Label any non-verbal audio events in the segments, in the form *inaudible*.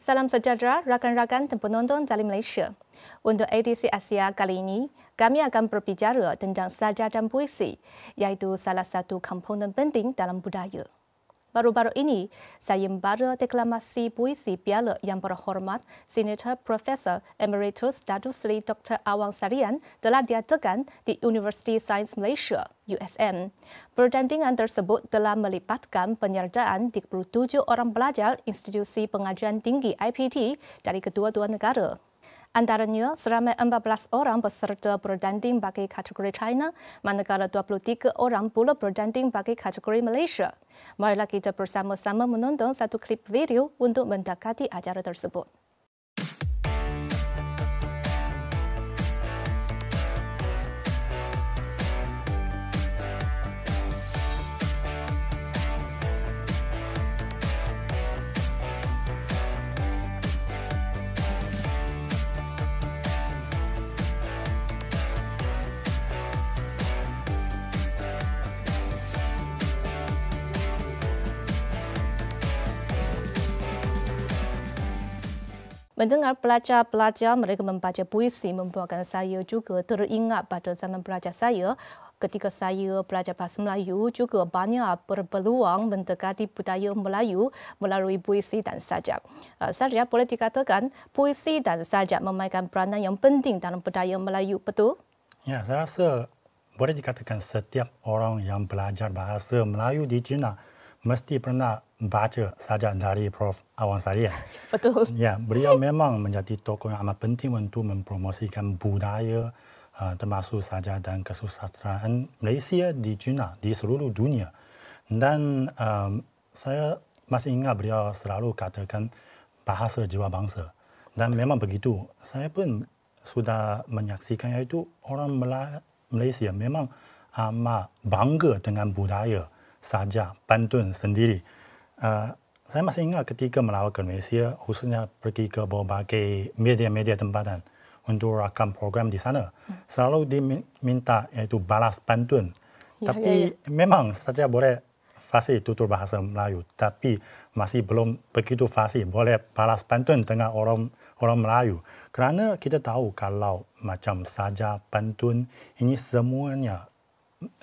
Salam sejahtera rakan-rakan dan penonton dari Malaysia. Untuk ADC Asia kali ini, kami akan berbicara tentang sajadah puisi, iaitu salah satu komponen penting dalam budaya. Baru-baru ini, saya sayembara deklamasi puisi piala yang berhormat Senator Profesor Emeritus Dato' Dr. Awang Sarian telah diadakan di University Science Malaysia, USM. Pertandingan tersebut telah melibatkan penyertaan 37 orang pelajar institusi pengajian tinggi IPT dari kedua-dua negara. Antaranya, seramai 14 orang berserta berdanding bagi kategori China, manakala 23 orang pula berdanding bagi kategori Malaysia. Marilah kita bersama-sama menonton satu klip video untuk mendekati acara tersebut. Mendengar pelajar-pelajar mereka membaca puisi membuatkan saya juga teringat pada zaman belajar saya ketika saya belajar bahasa Melayu juga banyak berpeluang mendekati budaya Melayu melalui puisi dan sajak. Eh, sajak boleh dikatakan puisi dan sajak memainkan peranan yang penting dalam budaya Melayu, betul? Ya, saya rasa boleh dikatakan setiap orang yang belajar bahasa Melayu di China mesti pernah baca sajak dari Prof. Awang Sarian. *laughs* Betul. Ya, beliau memang menjadi tokoh yang amat penting untuk mempromosikan budaya uh, termasuk sajak dan kesusastraan Malaysia di China, di seluruh dunia. Dan um, saya masih ingat beliau selalu katakan bahasa jiwa bangsa. Dan memang begitu. Saya pun sudah menyaksikan iaitu orang Malaysia memang amat bangga dengan budaya. Saja, Bandun sendiri. Uh, saya masih ingat ketika melawat ke Malaysia, khususnya pergi ke berbagai media-media tempatan untuk rakam program di sana. Hmm. Selalu diminta iaitu balas bantuan. Ya, tapi ya, ya. memang saja boleh fasih tutur bahasa Melayu. Tapi masih belum begitu fasih boleh balas bantuan dengan orang orang Melayu. Kerana kita tahu kalau macam saja bantuan ini semuanya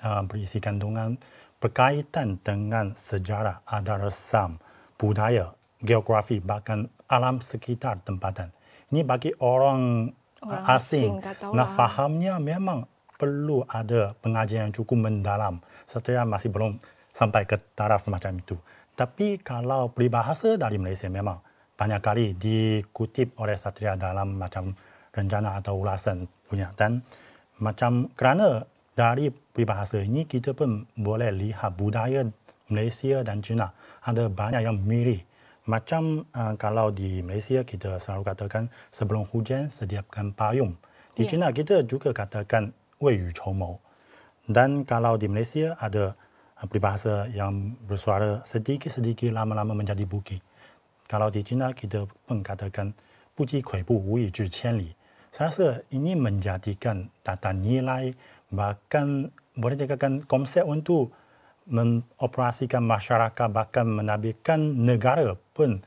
uh, berisi kandungan berkaitan dengan sejarah adat Sam, budaya, geografi bahkan alam sekitar tempatan. Ini bagi orang, orang asing, asing nah fahamnya memang perlu ada pengajian yang cukup mendalam. Setia masih belum sampai ke taraf macam itu. Tapi kalau peribahasa dari Malaysia memang banyak kali dikutip oleh Satria dalam macam rencana atau ulasan punya. Dan macam kerana dari peribahasa ini kita pun boleh lihat budaya Malaysia dan China ada banyak yang mirip. Macam uh, kalau di Malaysia kita selalu katakan sebelum hujan sediakan payung. Di ya. China kita juga katakan wei yu chou mou. Dan kalau di Malaysia ada eh, peribahasa yang bersuara sedikit-sedikit lama-lama menjadi bukit. Kalau di China kita pun katakan puji kui bu wu yi zhi qian li. Saya rasa ini menjadikan tata nilai bahkan boleh dikatakan konsep untuk mengoperasikan masyarakat bahkan menabikan negara pun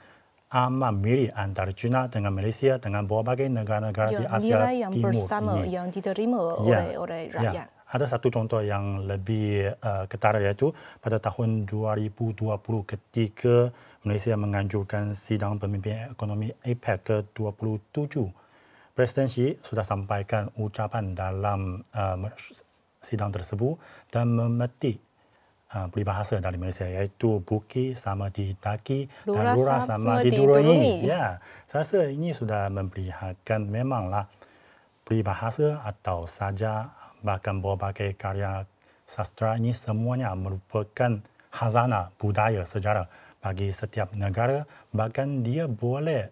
amat mirip antara China dengan Malaysia dengan berbagai negara-negara ya, di Asia nilai yang Timur. Nilai bersama ini. yang diterima ya, oleh, ya. oleh rakyat. Ya. Ada satu contoh yang lebih uh, ketara iaitu pada tahun 2020 ketika Malaysia menganjurkan sidang pemimpin ekonomi APEC ke-27. Presiden Xi sudah sampaikan ucapan dalam uh, sidang tersebut dan memetik uh, peribahasa dari Malaysia iaitu buki sama didaki dan lurah sama, sama diturungi. Ya, saya rasa ini sudah memperlihatkan memanglah peribahasa atau saja bahkan berbagai karya sastra ini semuanya merupakan hazana budaya sejarah bagi setiap negara bahkan dia boleh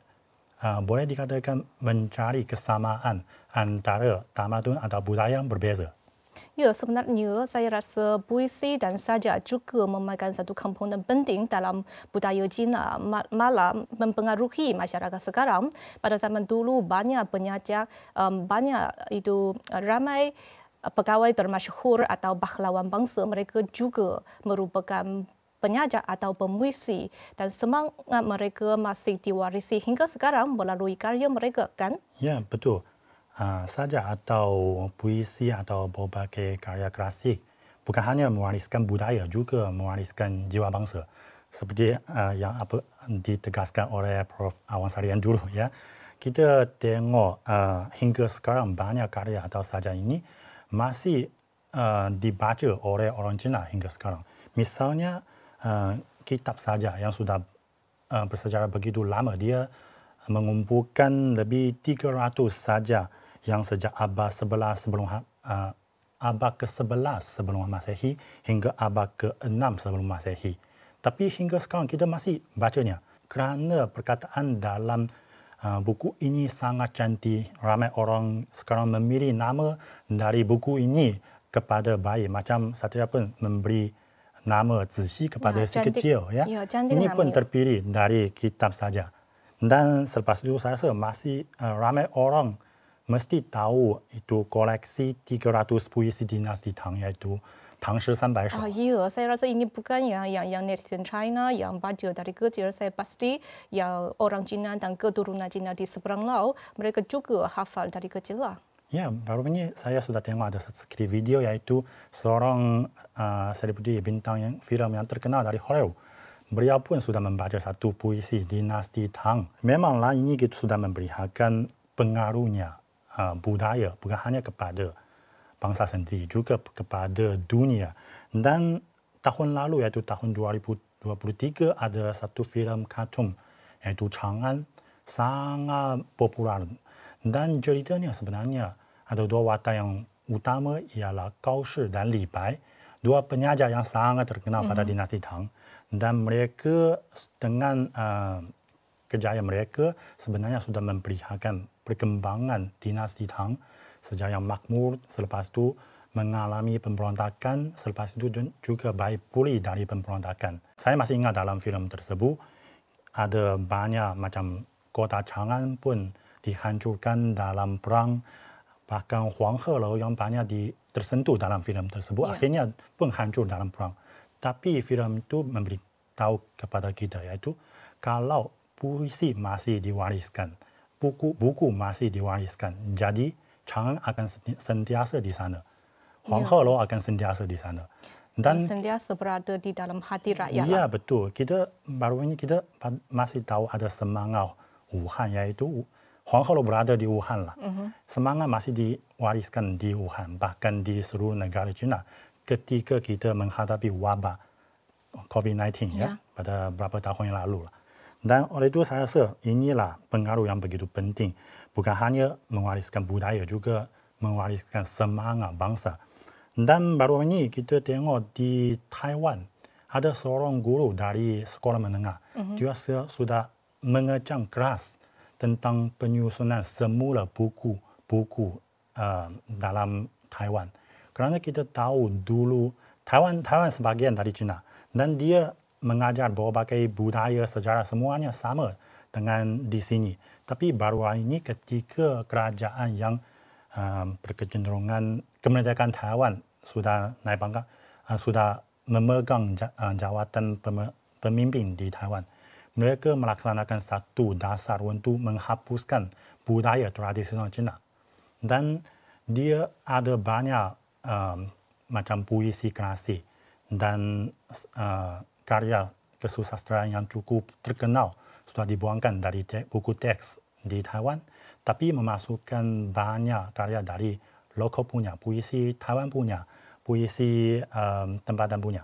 Ha, boleh dikatakan mencari kesamaan antara tamadun atau budaya yang berbeza. Ya, sebenarnya saya rasa puisi dan sajak juga memainkan satu komponen penting dalam budaya Cina malam mempengaruhi masyarakat sekarang. Pada zaman dulu banyak penyajak, um, banyak itu ramai uh, pegawai termasyhur atau pahlawan bangsa mereka juga merupakan penyajak atau pemuisi dan semangat mereka masih diwarisi hingga sekarang melalui karya mereka kan? Ya, betul. Uh, sajak atau puisi atau berbagai karya klasik bukan hanya mewariskan budaya juga mewariskan jiwa bangsa seperti uh, yang apa ditegaskan oleh Prof Awang Sarian dulu ya. Kita tengok uh, hingga sekarang banyak karya atau sajak ini masih uh, dibaca oleh orang Cina hingga sekarang. Misalnya, Ah, kitab saja yang sudah uh, bersejarah begitu lama dia mengumpulkan lebih 300 saja yang sejak abad 11 sebelum uh, abad ke-11 sebelum Masehi hingga abad ke-6 sebelum Masehi. Tapi hingga sekarang kita masih bacanya kerana perkataan dalam uh, buku ini sangat cantik. Ramai orang sekarang memilih nama dari buku ini kepada bayi macam satria pun memberi uh, Nama 지시 kepada si kecil ya. Ini pun terpilih dari kitab saja. Dan selepas itu saya rasa masih ramai orang mesti tahu itu koleksi 300 puisi dinasti Tang iaitu Tang Shi Sanbai Shou. Ah, iya, saya rasa ini bukan yang yang yang netizen China yang baca dari kecil. Saya pasti yang orang Cina dan keturunan Cina di seberang laut mereka juga hafal dari kecil lah. Ya, baru ini saya sudah tengok ada satu video iaitu seorang ah, selebriti bintang yang filem yang terkenal dari Hollywood. Beliau pun sudah membaca satu puisi dinasti Tang. Memanglah ini kita sudah memberikan pengaruhnya uh, budaya bukan hanya kepada bangsa sendiri juga kepada dunia. Dan tahun lalu iaitu tahun 2023 ada satu filem kartun iaitu Chang'an sangat popular dan ceritanya sebenarnya ada dua watak yang utama ialah Gao Shi dan Li Bai, dua penyajar yang sangat terkenal pada mm-hmm. dinasti Tang dan mereka dengan uh, kejayaan mereka sebenarnya sudah memperlihatkan perkembangan dinasti Tang sejak yang makmur selepas itu mengalami pemberontakan selepas itu juga baik pulih dari pemberontakan. Saya masih ingat dalam filem tersebut ada banyak macam kota Chang'an pun dihancurkan dalam perang bahkan Huang He Lou yang banyak di tersentuh dalam filem tersebut ya. akhirnya pun hancur dalam perang. Tapi filem itu memberitahu kepada kita yaitu kalau puisi masih diwariskan, buku-buku masih diwariskan, jadi Chang akan sentiasa di sana. Huang ya. He Lou akan sentiasa di sana. Dan ya, sentiasa berada di dalam hati rakyat. Iya lah. betul. Kita baru ini kita masih tahu ada semangat Wuhan yaitu 皇后的 brother 的武汉了，什么啊，马西的瓦里斯根的武汉，巴根的苏鲁那个的军呐，各地各地的门哈达比瓦巴，COVID nineteen 呀，把它巴巴达欢迎拉入了。但我来多啥事？印尼啦，本阿鲁样不给都本地，不干哈尼门瓦里斯根布达有这个门瓦里斯根什么啊帮手？但巴鲁尼给的电话的台湾，他的索隆古鲁达里斯科勒门啊，主要是苏达门个讲 glass。tentang penyusunan semula buku-buku uh, dalam Taiwan. Kerana kita tahu dulu Taiwan Taiwan sebahagian dari China dan dia mengajar bahawa bagai budaya sejarah semuanya sama dengan di sini. Tapi baru hari ini ketika kerajaan yang uh, berkecenderungan kemerdekaan Taiwan sudah naik bangga, uh, sudah memegang uh, jawatan pemimpin di Taiwan mereka melaksanakan satu dasar untuk menghapuskan budaya tradisional Cina. Dan dia ada banyak um, macam puisi klasik dan uh, karya kesusastraan yang cukup terkenal sudah dibuangkan dari te- buku teks di Taiwan tapi memasukkan banyak karya dari lokal punya, puisi Taiwan punya, puisi um, tempatan punya,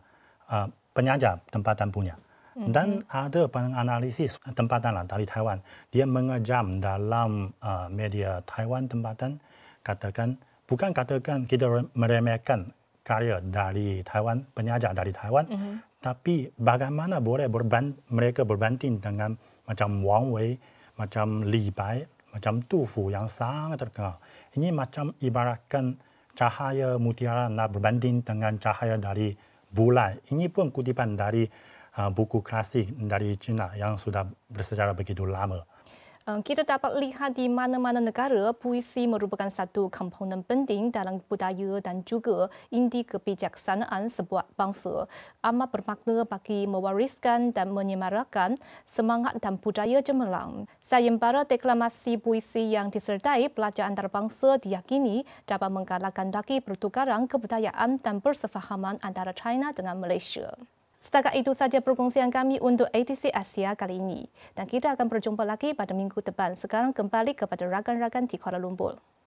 uh, penyajar tempatan punya. Mm-hmm. dan ada penganalisis tempatan lah dari Taiwan dia mengejam dalam uh, media Taiwan tempatan katakan bukan katakan kita meremehkan karya dari Taiwan penyajar dari Taiwan mm-hmm. tapi bagaimana boleh berband mereka berbanding dengan macam Wang Wei macam Li Bai macam Tu Fu yang sangat terkenal ini macam ibaratkan cahaya mutiara nak berbanding dengan cahaya dari bulan ini pun kutipan dari Ah, buku klasik dari China yang sudah bersejarah begitu lama. Ah, kita dapat lihat di mana-mana negara, puisi merupakan satu komponen penting dalam budaya dan juga inti kebijaksanaan sebuah bangsa. Amat bermakna bagi mewariskan dan menyemarakan semangat dan budaya cemerlang. Sayembara deklamasi puisi yang disertai pelajar antarabangsa diyakini dapat menggalakkan lagi pertukaran kebudayaan dan persefahaman antara China dengan Malaysia. Setakat itu saja perkongsian kami untuk ATC Asia kali ini. Dan kita akan berjumpa lagi pada minggu depan. Sekarang kembali kepada rakan-rakan di Kuala Lumpur.